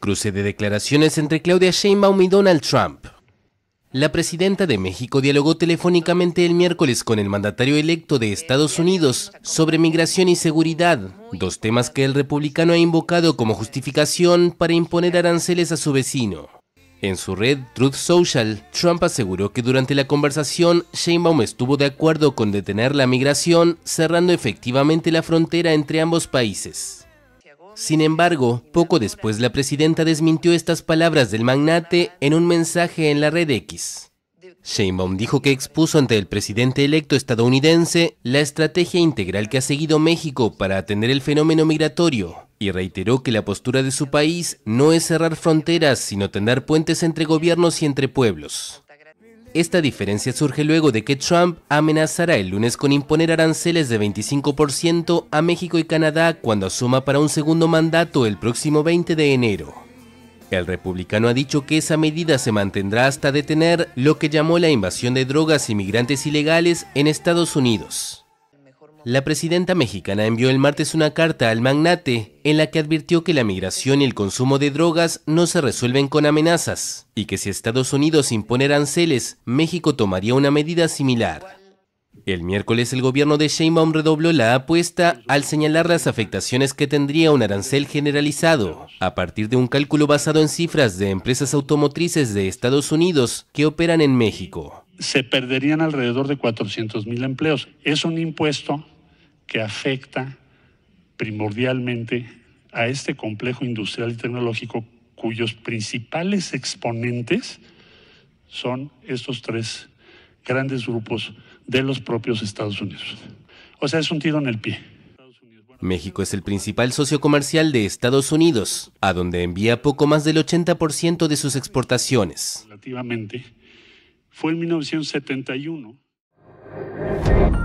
Cruce de declaraciones entre Claudia Sheinbaum y Donald Trump. La presidenta de México dialogó telefónicamente el miércoles con el mandatario electo de Estados Unidos sobre migración y seguridad, dos temas que el republicano ha invocado como justificación para imponer aranceles a su vecino. En su red Truth Social, Trump aseguró que durante la conversación Sheinbaum estuvo de acuerdo con detener la migración, cerrando efectivamente la frontera entre ambos países. Sin embargo, poco después la presidenta desmintió estas palabras del magnate en un mensaje en la red X. Sheinbaum dijo que expuso ante el presidente electo estadounidense la estrategia integral que ha seguido México para atender el fenómeno migratorio y reiteró que la postura de su país no es cerrar fronteras, sino tener puentes entre gobiernos y entre pueblos. Esta diferencia surge luego de que Trump amenazará el lunes con imponer aranceles de 25% a México y Canadá cuando asuma para un segundo mandato el próximo 20 de enero. El republicano ha dicho que esa medida se mantendrá hasta detener lo que llamó la invasión de drogas y migrantes ilegales en Estados Unidos. La presidenta mexicana envió el martes una carta al magnate en la que advirtió que la migración y el consumo de drogas no se resuelven con amenazas y que si Estados Unidos impone aranceles, México tomaría una medida similar. El miércoles el gobierno de Sheinbaum redobló la apuesta al señalar las afectaciones que tendría un arancel generalizado, a partir de un cálculo basado en cifras de empresas automotrices de Estados Unidos que operan en México. Se perderían alrededor de 400 mil empleos. Es un impuesto que afecta primordialmente a este complejo industrial y tecnológico cuyos principales exponentes son estos tres grandes grupos de los propios Estados Unidos. O sea, es un tiro en el pie. México es el principal socio comercial de Estados Unidos, a donde envía poco más del 80% de sus exportaciones. Relativamente, fue en 1971.